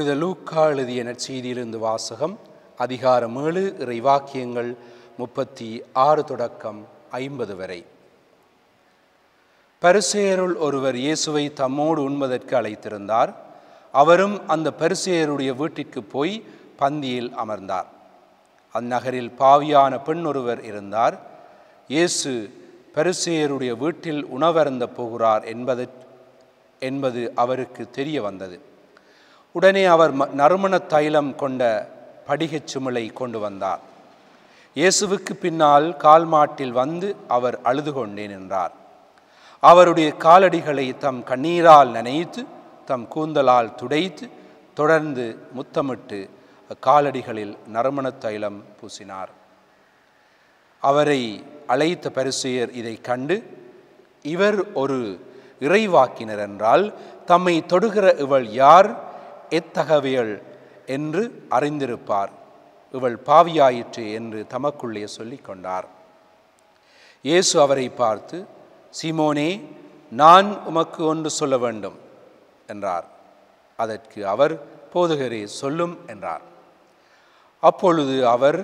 புனித லூக்கா எழுதிய நற்செய்தியிலிருந்து வாசகம் அதிகாரம் ஏழு இறைவாக்கியங்கள் முப்பத்தி ஆறு தொடக்கம் ஐம்பது வரை பரிசேருள் ஒருவர் இயேசுவை தம்மோடு உண்பதற்கு அழைத்திருந்தார் அவரும் அந்த பரிசேயருடைய வீட்டிற்கு போய் பந்தியில் அமர்ந்தார் அந்நகரில் பாவியான பெண் ஒருவர் இருந்தார் இயேசு பரிசேயருடைய வீட்டில் உணவருந்த போகிறார் என்பது என்பது அவருக்கு தெரிய வந்தது உடனே அவர் நறுமண தைலம் கொண்ட படிகச் சுமலை கொண்டு வந்தார் இயேசுவுக்கு பின்னால் கால் மாட்டில் வந்து அவர் அழுது கொண்டே நின்றார் அவருடைய காலடிகளை தம் கண்ணீரால் நனைத்து தம் கூந்தலால் துடைத்து தொடர்ந்து முத்தமிட்டு காலடிகளில் நறுமண தைலம் பூசினார் அவரை அழைத்த பரிசுயர் இதை கண்டு இவர் ஒரு இறைவாக்கினர் என்றால் தம்மை தொடுகிற இவள் யார் எத்தகவியல் என்று அறிந்திருப்பார் இவள் பாவியாயிற்று என்று தமக்குள்ளே சொல்லிக் கொண்டார் இயேசு அவரை பார்த்து சிமோனே நான் உமக்கு ஒன்று சொல்ல வேண்டும் என்றார் அதற்கு அவர் போதுகரே சொல்லும் என்றார் அப்பொழுது அவர்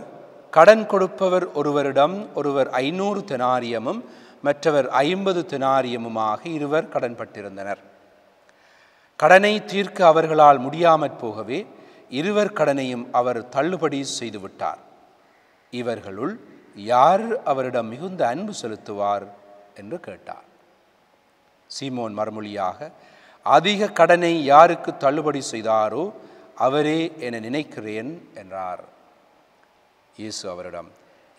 கடன் கொடுப்பவர் ஒருவரிடம் ஒருவர் ஐநூறு தெனாரியமும் மற்றவர் ஐம்பது தெனாரியமுமாக இருவர் கடன்பட்டிருந்தனர் கடனை தீர்க்க அவர்களால் முடியாமற் போகவே இருவர் கடனையும் அவர் தள்ளுபடி செய்துவிட்டார் இவர்களுள் யார் அவரிடம் மிகுந்த அன்பு செலுத்துவார் என்று கேட்டார் சீமோன் மறுமொழியாக அதிக கடனை யாருக்கு தள்ளுபடி செய்தாரோ அவரே என நினைக்கிறேன் என்றார் இயேசு அவரிடம்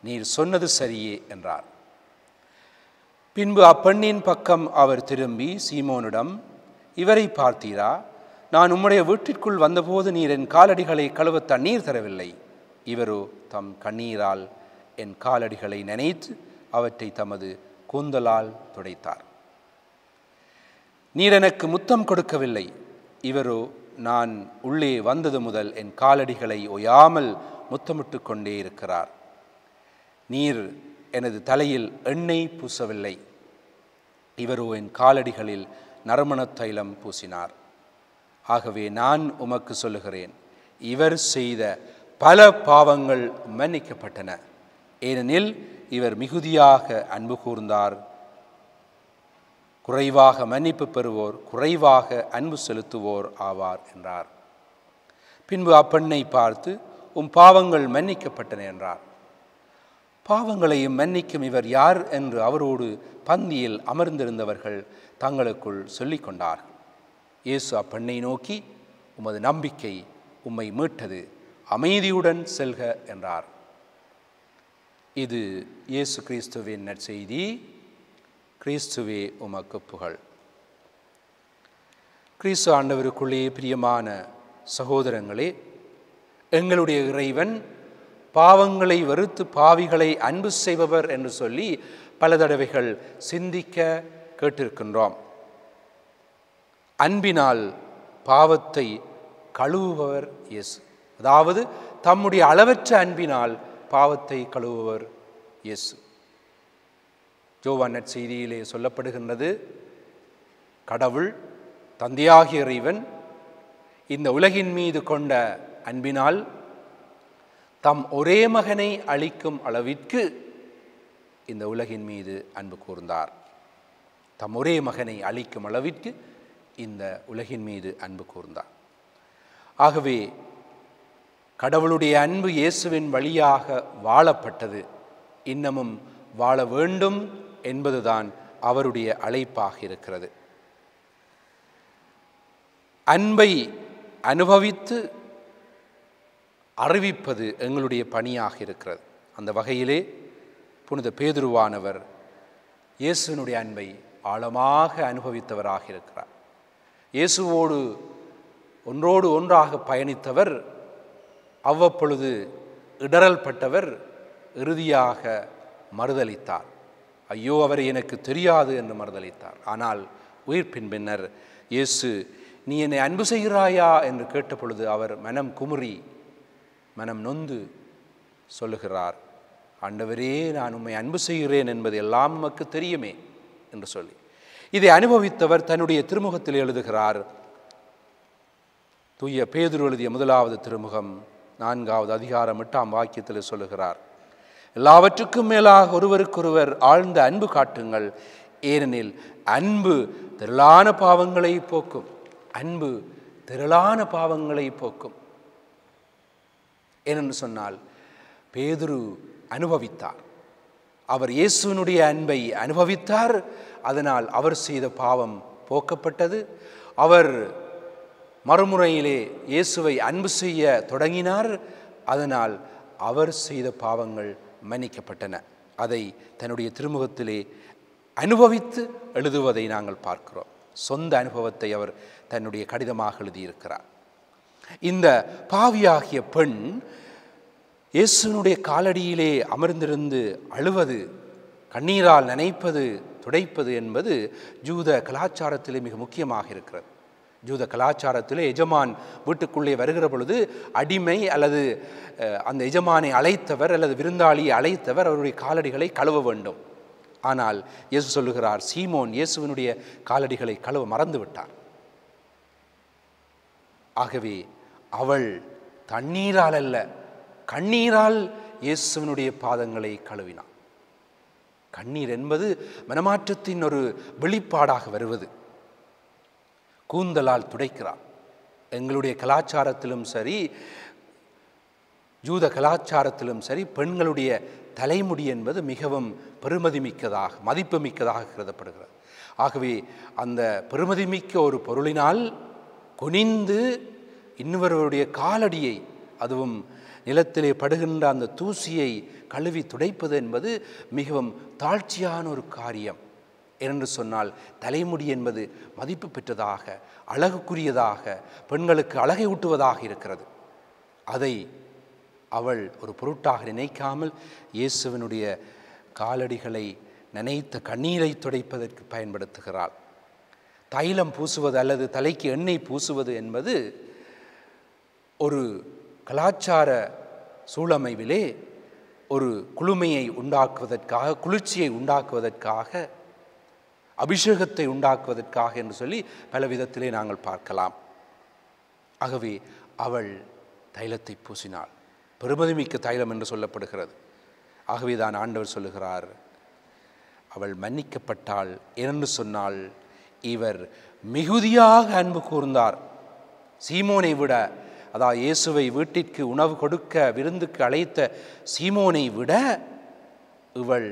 நீர் சொன்னது சரியே என்றார் பின்பு அப்பெண்ணின் பக்கம் அவர் திரும்பி சீமோனிடம் இவரை பார்த்தீரா நான் உம்முடைய வீட்டிற்குள் வந்தபோது நீர் என் காலடிகளை கழுவ தண்ணீர் தரவில்லை இவரோ தம் கண்ணீரால் என் காலடிகளை நினைத்து அவற்றை தமது கூந்தலால் துடைத்தார் நீர் எனக்கு முத்தம் கொடுக்கவில்லை இவரோ நான் உள்ளே வந்தது முதல் என் காலடிகளை ஒயாமல் முத்தமிட்டு கொண்டே இருக்கிறார் நீர் எனது தலையில் எண்ணெய் பூசவில்லை இவரோ என் காலடிகளில் நறுமணத் தைலம் பூசினார் ஆகவே நான் உமக்கு சொல்லுகிறேன் இவர் செய்த பல பாவங்கள் மன்னிக்கப்பட்டன ஏனெனில் இவர் மிகுதியாக அன்பு கூர்ந்தார் குறைவாக மன்னிப்பு பெறுவோர் குறைவாக அன்பு செலுத்துவோர் ஆவார் என்றார் பின்பு அப்பெண்ணை பார்த்து உம் பாவங்கள் மன்னிக்கப்பட்டன என்றார் பாவங்களையும் மன்னிக்கும் இவர் யார் என்று அவரோடு பந்தியில் அமர்ந்திருந்தவர்கள் தங்களுக்குள் சொல்லிக் கொண்டார்கள் இயேசு அப்பெண்ணை நோக்கி உமது நம்பிக்கை உம்மை மீட்டது அமைதியுடன் செல்க என்றார் இது இயேசு கிறிஸ்துவின் நற்செய்தி கிறிஸ்துவே உமக்கு புகழ் கிறிஸ்து ஆண்டவருக்குள்ளே பிரியமான சகோதரங்களே எங்களுடைய இறைவன் பாவங்களை வெறுத்து பாவிகளை அன்பு செய்பவர் என்று சொல்லி பல தடவைகள் சிந்திக்க கேட்டிருக்கின்றோம் அன்பினால் பாவத்தை கழுவுபவர் இயேசு அதாவது தம்முடைய அளவற்ற அன்பினால் பாவத்தை கழுவுவர் இயேசு ஜோவான் செய்தியிலே சொல்லப்படுகின்றது கடவுள் தந்தையாகிய இறைவன் இந்த உலகின் மீது கொண்ட அன்பினால் தம் ஒரே மகனை அளிக்கும் அளவிற்கு இந்த உலகின் மீது அன்பு கூர்ந்தார் தம் ஒரே மகனை அளிக்கும் அளவிற்கு இந்த உலகின் மீது அன்பு கூர்ந்தார் ஆகவே கடவுளுடைய அன்பு இயேசுவின் வழியாக வாழப்பட்டது இன்னமும் வாழ வேண்டும் என்பதுதான் அவருடைய அழைப்பாக இருக்கிறது அன்பை அனுபவித்து அறிவிப்பது எங்களுடைய பணியாக இருக்கிறது அந்த வகையிலே புனித பேதுருவானவர் இயேசுனுடைய அன்பை ஆழமாக அனுபவித்தவராக இருக்கிறார் இயேசுவோடு ஒன்றோடு ஒன்றாக பயணித்தவர் அவ்வப்பொழுது இடரல் பட்டவர் இறுதியாக மறுதளித்தார் ஐயோ அவரை எனக்கு தெரியாது என்று மறுதளித்தார் ஆனால் உயிர்ப்பின் பின்னர் இயேசு நீ என்னை அன்பு செய்கிறாயா என்று கேட்டபொழுது அவர் மனம் குமுறி மனம் நொந்து சொல்லுகிறார் ஆண்டவரே நான் உண்மை அன்பு செய்கிறேன் என்பது எல்லாம் நமக்கு தெரியுமே என்று சொல்லி இதை அனுபவித்தவர் தன்னுடைய திருமுகத்தில் எழுதுகிறார் தூய பேதுரு எழுதிய முதலாவது திருமுகம் நான்காவது அதிகாரம் எட்டாம் வாக்கியத்தில் சொல்லுகிறார் எல்லாவற்றுக்கும் மேலாக ஒருவருக்கொருவர் ஆழ்ந்த அன்பு காட்டுங்கள் ஏனெனில் அன்பு திரளான பாவங்களை போக்கும் அன்பு திரளான பாவங்களை போக்கும் ஏனென்று சொன்னால் பேதுரு அனுபவித்தார் அவர் இயேசுனுடைய அன்பை அனுபவித்தார் அதனால் அவர் செய்த பாவம் போக்கப்பட்டது அவர் மறுமுறையிலே இயேசுவை அன்பு செய்ய தொடங்கினார் அதனால் அவர் செய்த பாவங்கள் மன்னிக்கப்பட்டன அதை தன்னுடைய திருமுகத்திலே அனுபவித்து எழுதுவதை நாங்கள் பார்க்கிறோம் சொந்த அனுபவத்தை அவர் தன்னுடைய கடிதமாக எழுதியிருக்கிறார் இந்த பாவியாகிய பெண் இயேசுனுடைய காலடியிலே அமர்ந்திருந்து அழுவது கண்ணீரால் நினைப்பது துடைப்பது என்பது ஜூத கலாச்சாரத்திலே மிக முக்கியமாக இருக்கிறது ஜூத கலாச்சாரத்திலே எஜமான் வீட்டுக்குள்ளே வருகிற பொழுது அடிமை அல்லது அந்த எஜமானை அழைத்தவர் அல்லது விருந்தாளியை அழைத்தவர் அவருடைய காலடிகளை கழுவ வேண்டும் ஆனால் இயேசு சொல்லுகிறார் சீமோன் இயேசுவினுடைய காலடிகளை கழுவ மறந்துவிட்டார் ஆகவே அவள் தண்ணீரால் அல்ல கண்ணீரால் இயேசுவனுடைய பாதங்களை கழுவினாள் கண்ணீர் என்பது மனமாற்றத்தின் ஒரு வெளிப்பாடாக வருவது கூந்தலால் துடைக்கிறார் எங்களுடைய கலாச்சாரத்திலும் சரி ஜூத கலாச்சாரத்திலும் சரி பெண்களுடைய தலைமுடி என்பது மிகவும் பெருமதிமிக்கதாக மிக்கதாக கருதப்படுகிறது ஆகவே அந்த பெருமதிமிக்க ஒரு பொருளினால் குனிந்து இன்னொருவருடைய காலடியை அதுவும் நிலத்திலே படுகின்ற அந்த தூசியை கழுவி துடைப்பது என்பது மிகவும் தாழ்ச்சியான ஒரு காரியம் என்று சொன்னால் தலைமுடி என்பது மதிப்பு பெற்றதாக அழகுக்குரியதாக பெண்களுக்கு அழகை ஊட்டுவதாக இருக்கிறது அதை அவள் ஒரு பொருட்டாக நினைக்காமல் இயேசுவனுடைய காலடிகளை நினைத்த கண்ணீரை துடைப்பதற்கு பயன்படுத்துகிறாள் தைலம் பூசுவது அல்லது தலைக்கு எண்ணெய் பூசுவது என்பது ஒரு கலாச்சார சூழமைவிலே ஒரு குளுமையை உண்டாக்குவதற்காக குளிர்ச்சியை உண்டாக்குவதற்காக அபிஷேகத்தை உண்டாக்குவதற்காக என்று சொல்லி பல விதத்திலே நாங்கள் பார்க்கலாம் ஆகவே அவள் தைலத்தை பூசினாள் பெருமதிமிக்க தைலம் என்று சொல்லப்படுகிறது ஆகவே தான் ஆண்டவர் சொல்லுகிறார் அவள் மன்னிக்கப்பட்டாள் என்று சொன்னால் இவர் மிகுதியாக அன்பு கூர்ந்தார் சீமோனை விட அதான் இயேசுவை வீட்டிற்கு உணவு கொடுக்க விருந்துக்கு அழைத்த சீமோனை விட இவள்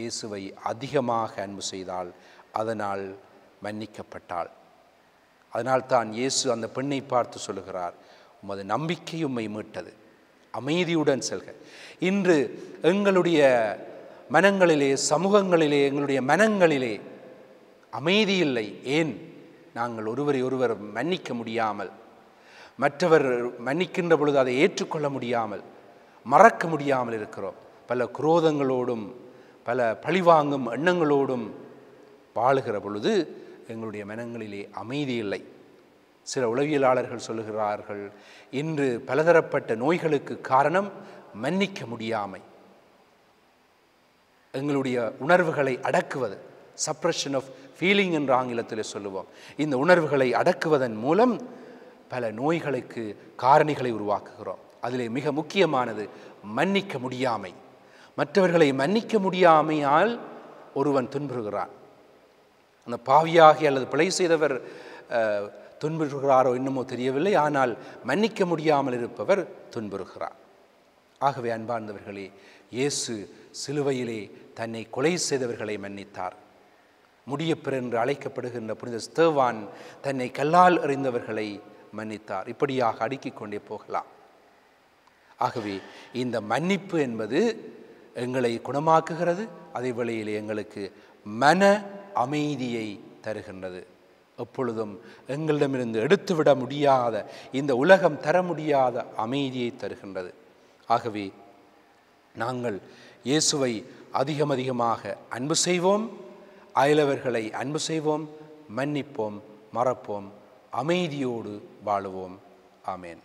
இயேசுவை அதிகமாக அன்பு செய்தாள் அதனால் மன்னிக்கப்பட்டாள் அதனால் தான் இயேசு அந்த பெண்ணை பார்த்து சொல்லுகிறார் உமது நம்பிக்கை உம்மை மீட்டது அமைதியுடன் செல்க இன்று எங்களுடைய மனங்களிலே சமூகங்களிலே எங்களுடைய மனங்களிலே அமைதி இல்லை ஏன் நாங்கள் ஒருவரை ஒருவர் மன்னிக்க முடியாமல் மற்றவர் மன்னிக்கின்ற பொழுது அதை ஏற்றுக்கொள்ள முடியாமல் மறக்க முடியாமல் இருக்கிறோம் பல குரோதங்களோடும் பல பழிவாங்கும் எண்ணங்களோடும் வாழுகிற பொழுது எங்களுடைய மனங்களிலே அமைதி இல்லை சில உளவியலாளர்கள் சொல்லுகிறார்கள் இன்று பலதரப்பட்ட நோய்களுக்கு காரணம் மன்னிக்க முடியாமை எங்களுடைய உணர்வுகளை அடக்குவது சப்ரஷன் ஆஃப் ஃபீலிங் என்ற ஆங்கிலத்தில் சொல்லுவோம் இந்த உணர்வுகளை அடக்குவதன் மூலம் பல நோய்களுக்கு காரணிகளை உருவாக்குகிறோம் அதில் மிக முக்கியமானது மன்னிக்க முடியாமை மற்றவர்களை மன்னிக்க முடியாமையால் ஒருவன் துன்புறுகிறான் அந்த பாவியாகி அல்லது பிழை செய்தவர் துன்புறுகிறாரோ இன்னுமோ தெரியவில்லை ஆனால் மன்னிக்க முடியாமல் இருப்பவர் துன்புறுகிறார் ஆகவே அன்பார்ந்தவர்களே இயேசு சிலுவையிலே தன்னை கொலை செய்தவர்களை மன்னித்தார் முடியப்பெற என்று அழைக்கப்படுகின்ற புனித ஸ்தேவான் தன்னை கல்லால் எறிந்தவர்களை மன்னித்தார் இப்படியாக அடுக்கிக் கொண்டே போகலாம் ஆகவே இந்த மன்னிப்பு என்பது எங்களை குணமாக்குகிறது அதே வழியில் எங்களுக்கு மன அமைதியை தருகின்றது எப்பொழுதும் எங்களிடமிருந்து எடுத்துவிட முடியாத இந்த உலகம் தர முடியாத அமைதியை தருகின்றது ஆகவே நாங்கள் இயேசுவை அதிகம் அதிகமாக அன்பு செய்வோம் அயலவர்களை அன்பு செய்வோம் மன்னிப்போம் மறப்போம் அமைதியோடு வாழுவோம் ஆமேன்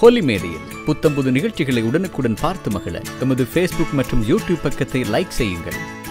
ஹோலி நிகழ்ச்சிகளை உடனுக்குடன் ஃபேஸ்புக் மற்றும் யூடியூப் பக்கத்தை லைக் செய்யுங்கள்